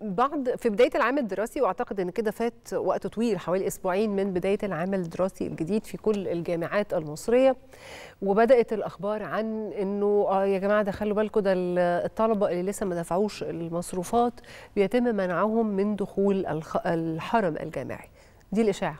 بعد في بدايه العام الدراسي واعتقد ان كده فات وقت طويل حوالي اسبوعين من بدايه العام الدراسي الجديد في كل الجامعات المصريه وبدات الاخبار عن انه آه يا جماعه ده خلوا بالكم ده الطلبه اللي لسه ما دفعوش المصروفات بيتم منعهم من دخول الحرم الجامعي دي الاشاعه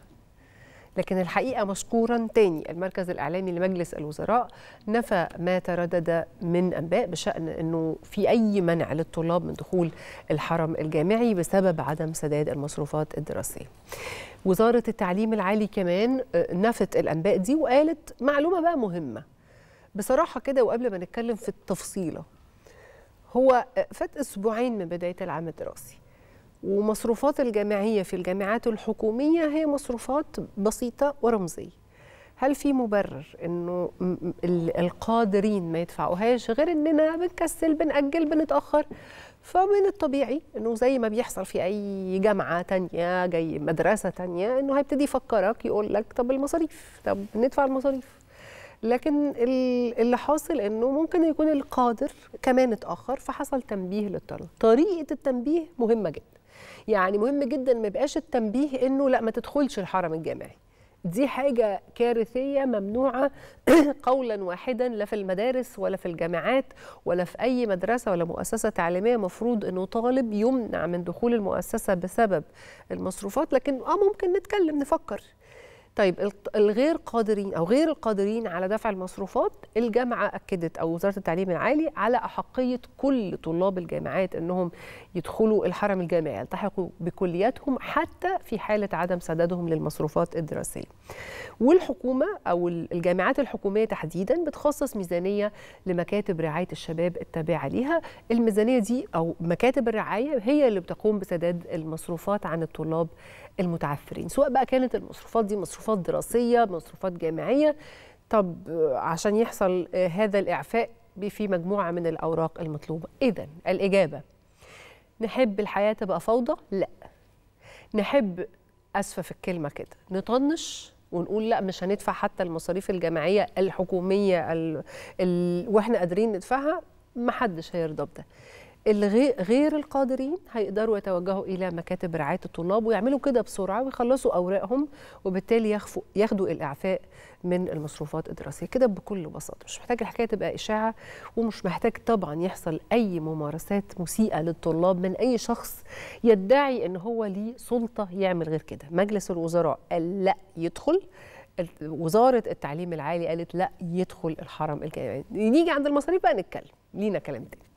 لكن الحقيقة مشكورا تاني المركز الإعلامي لمجلس الوزراء نفى ما تردد من أنباء بشأن أنه في أي منع للطلاب من دخول الحرم الجامعي بسبب عدم سداد المصروفات الدراسية وزارة التعليم العالي كمان آه، نفت الأنباء دي وقالت معلومة بقى مهمة بصراحة كده وقبل ما نتكلم في التفصيلة هو آه، فات أسبوعين من بداية العام الدراسي ومصروفات الجامعية في الجامعات الحكومية هي مصروفات بسيطة ورمزية هل في مبرر انه القادرين ما يدفعوهاش غير اننا بنكسل بنأجل بنتأخر فمن الطبيعي انه زي ما بيحصل في اي جامعه تانية جاي مدرسه تانية انه هيبتدي يفكرك يقول لك طب المصاريف طب ندفع المصاريف لكن اللي حاصل انه ممكن يكون القادر كمان اتاخر فحصل تنبيه للطلب طريقه التنبيه مهمه جدا يعني مهم جدا ما يبقاش التنبيه انه لا ما تدخلش الحرم الجامعي دي حاجة كارثية ممنوعة قولا واحدا لا في المدارس ولا في الجامعات ولا في أي مدرسة ولا مؤسسة تعليمية مفروض أنه طالب يمنع من دخول المؤسسة بسبب المصروفات لكن آه ممكن نتكلم نفكر طيب الغير قادرين او غير القادرين على دفع المصروفات الجامعه اكدت او وزاره التعليم العالي على احقيه كل طلاب الجامعات انهم يدخلوا الحرم الجامعي يلتحقوا بكلياتهم حتى في حاله عدم سدادهم للمصروفات الدراسيه. والحكومه او الجامعات الحكوميه تحديدا بتخصص ميزانيه لمكاتب رعايه الشباب التابعه ليها، الميزانيه دي او مكاتب الرعايه هي اللي بتقوم بسداد المصروفات عن الطلاب المتعثرين، سواء بقى كانت المصروفات دي مصروفات مصروفات دراسيه مصروفات جامعيه طب عشان يحصل آه، هذا الاعفاء في مجموعه من الاوراق المطلوبه اذا الاجابه نحب الحياه تبقى فوضى لا نحب اسفه في الكلمه كده نطنش ونقول لا مش هندفع حتى المصاريف الجامعيه الحكوميه ال... ال... واحنا قادرين ندفعها محدش هيرضى بده غير القادرين هيقدروا يتوجهوا الى مكاتب رعايه الطلاب ويعملوا كده بسرعه ويخلصوا اوراقهم وبالتالي ياخدوا الاعفاء من المصروفات الدراسيه كده بكل بساطه مش محتاج الحكايه تبقى اشاعه ومش محتاج طبعا يحصل اي ممارسات مسيئه للطلاب من اي شخص يدعي ان هو ليه سلطه يعمل غير كده مجلس الوزراء قال لا يدخل وزاره التعليم العالي قالت لا يدخل الحرم الجامعي نيجي عند المصاريف بقى نتكلم لينا كلام تاني